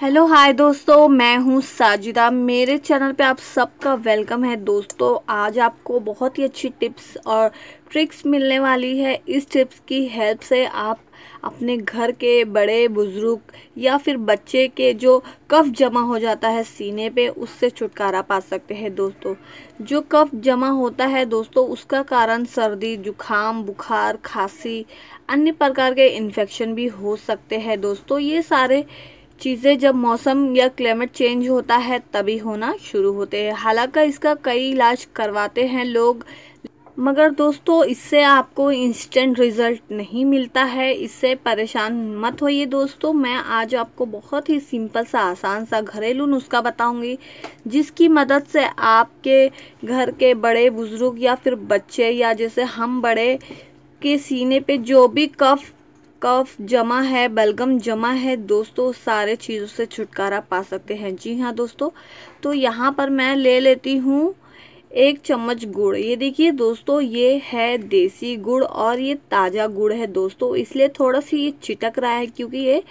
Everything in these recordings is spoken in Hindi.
हेलो हाय दोस्तों मैं हूँ साजिदा मेरे चैनल पे आप सबका वेलकम है दोस्तों आज आपको बहुत ही अच्छी टिप्स और ट्रिक्स मिलने वाली है इस टिप्स की हेल्प से आप अपने घर के बड़े बुज़ुर्ग या फिर बच्चे के जो कफ जमा हो जाता है सीने पे उससे छुटकारा पा सकते हैं दोस्तों जो कफ जमा होता है दोस्तों उसका कारण सर्दी जुखाम बुखार खांसी अन्य प्रकार के इन्फेक्शन भी हो सकते हैं दोस्तों ये सारे चीज़ें जब मौसम या क्लाइमेट चेंज होता है तभी होना शुरू होते हैं हालांकि इसका कई इलाज करवाते हैं लोग मगर दोस्तों इससे आपको इंस्टेंट रिज़ल्ट नहीं मिलता है इससे परेशान मत होइए दोस्तों मैं आज आपको बहुत ही सिंपल सा आसान सा घरेलू नुस्खा बताऊंगी जिसकी मदद से आपके घर के बड़े बुज़ुर्ग या फिर बच्चे या जैसे हम बड़े के सीने पे जो भी कफ कफ जमा है बलगम जमा है दोस्तों सारे चीज़ों से छुटकारा पा सकते हैं जी हाँ दोस्तों तो यहाँ पर मैं ले लेती हूँ एक चम्मच गुड़ ये देखिए दोस्तों ये है देसी गुड़ और ये ताज़ा गुड़ है दोस्तों इसलिए थोड़ा सी ये चिटक रहा है क्योंकि ये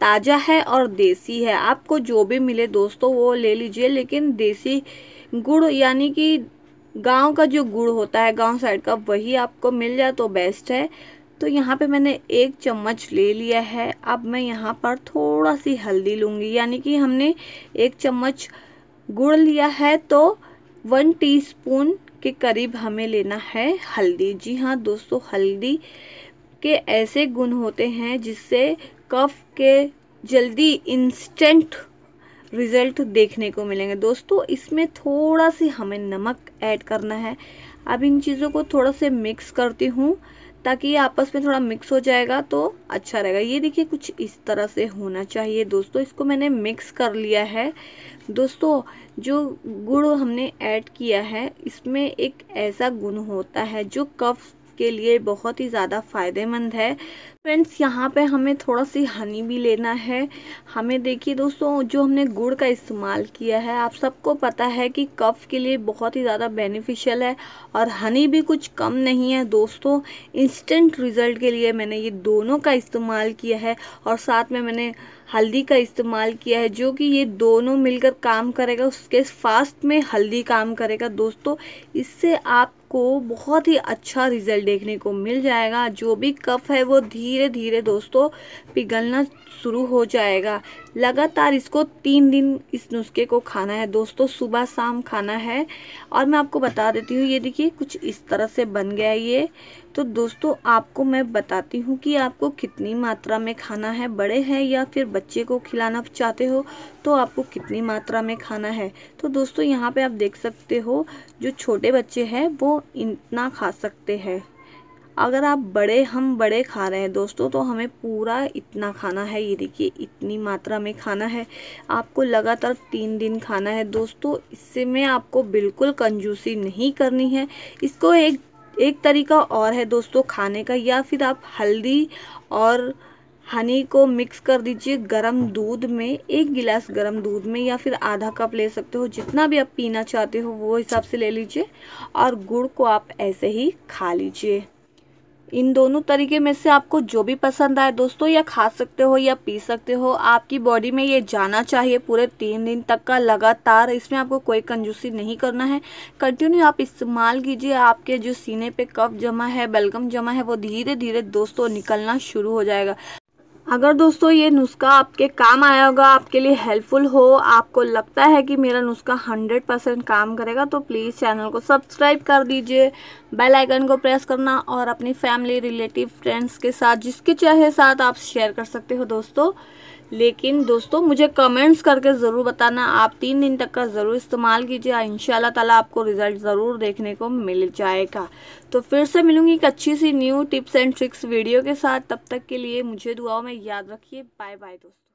ताज़ा है और देसी है आपको जो भी मिले दोस्तों वो ले लीजिए लेकिन देसी गुड़ यानी कि गांव का जो गुड़ होता है गांव साइड का वही आपको मिल जाए तो बेस्ट है तो यहाँ पे मैंने एक चम्मच ले लिया है अब मैं यहाँ पर थोड़ा सी हल्दी लूँगी यानी कि हमने एक चम्मच गुड़ लिया है तो वन टीस्पून के करीब हमें लेना है हल्दी जी हाँ दोस्तों हल्दी के ऐसे गुण होते हैं जिससे कफ के जल्दी इंस्टेंट रिज़ल्ट देखने को मिलेंगे दोस्तों इसमें थोड़ा सी हमें नमक ऐड करना है अब इन चीज़ों को थोड़ा से मिक्स करती हूँ ताकि ये आपस में थोड़ा मिक्स हो जाएगा तो अच्छा रहेगा ये देखिए कुछ इस तरह से होना चाहिए दोस्तों इसको मैंने मिक्स कर लिया है दोस्तों जो गुड़ हमने ऐड किया है इसमें एक ऐसा गुण होता है जो कफ के लिए बहुत ही ज़्यादा फ़ायदेमंद है फ्रेंड्स यहाँ पे हमें थोड़ा सी हनी भी लेना है हमें देखिए दोस्तों जो हमने गुड़ का इस्तेमाल किया है आप सबको पता है कि कफ़ के लिए बहुत ही ज़्यादा बेनिफिशियल है और हनी भी कुछ कम नहीं है दोस्तों इंस्टेंट रिज़ल्ट के लिए मैंने ये दोनों का इस्तेमाल किया है और साथ में मैंने हल्दी का इस्तेमाल किया है जो कि ये दोनों मिलकर काम करेगा उसके फास्ट में हल्दी काम करेगा दोस्तों इससे आपको बहुत ही अच्छा रिजल्ट देखने को मिल जाएगा जो भी कफ है वो धीरे धीरे दोस्तों पिघलना शुरू हो जाएगा लगातार इसको तीन दिन इस नुस्खे को खाना है दोस्तों सुबह शाम खाना है और मैं आपको बता देती हूँ ये देखिए कुछ इस तरह से बन गया है ये तो दोस्तों आपको मैं बताती हूँ कि आपको कितनी मात्रा में खाना है बड़े हैं या फिर बच्चे को खिलाना चाहते हो तो आपको कितनी मात्रा में खाना है तो दोस्तों यहाँ पे आप देख सकते हो जो छोटे बच्चे हैं वो इतना खा सकते हैं अगर आप बड़े हम बड़े खा रहे हैं दोस्तों तो हमें पूरा इतना खाना है ये देखिए इतनी मात्रा में खाना है आपको लगातार तीन दिन खाना है दोस्तों इससे में आपको बिल्कुल कंजूसी नहीं करनी है इसको एक एक तरीका और है दोस्तों खाने का या फिर आप हल्दी और हनी को मिक्स कर दीजिए गरम दूध में एक गिलास गरम दूध में या फिर आधा कप ले सकते हो जितना भी आप पीना चाहते हो वो हिसाब से ले लीजिए और गुड़ को आप ऐसे ही खा लीजिए इन दोनों तरीके में से आपको जो भी पसंद आए दोस्तों या खा सकते हो या पी सकते हो आपकी बॉडी में ये जाना चाहिए पूरे तीन दिन तक का लगातार इसमें आपको कोई कंजूसी नहीं करना है कंटिन्यू आप इस्तेमाल कीजिए आपके जो सीने पे कफ जमा है बलगम जमा है वो धीरे धीरे दोस्तों निकलना शुरू हो जाएगा अगर दोस्तों ये नुस्खा आपके काम आया होगा आपके लिए हेल्पफुल हो आपको लगता है कि मेरा नुस्खा 100 परसेंट काम करेगा तो प्लीज़ चैनल को सब्सक्राइब कर दीजिए बेल आइकन को प्रेस करना और अपनी फैमिली रिलेटिव फ्रेंड्स के साथ जिसके चाहे साथ आप शेयर कर सकते हो दोस्तों लेकिन दोस्तों मुझे कमेंट्स करके ज़रूर बताना आप तीन दिन तक का ज़रूर इस्तेमाल कीजिए इन तला आपको रिज़ल्ट ज़रूर देखने को मिल जाएगा तो फिर से मिलूंगी एक अच्छी सी new tips and tricks video के साथ तब तक के लिए मुझे दुआओं में याद रखिए बाय बाय दोस्तों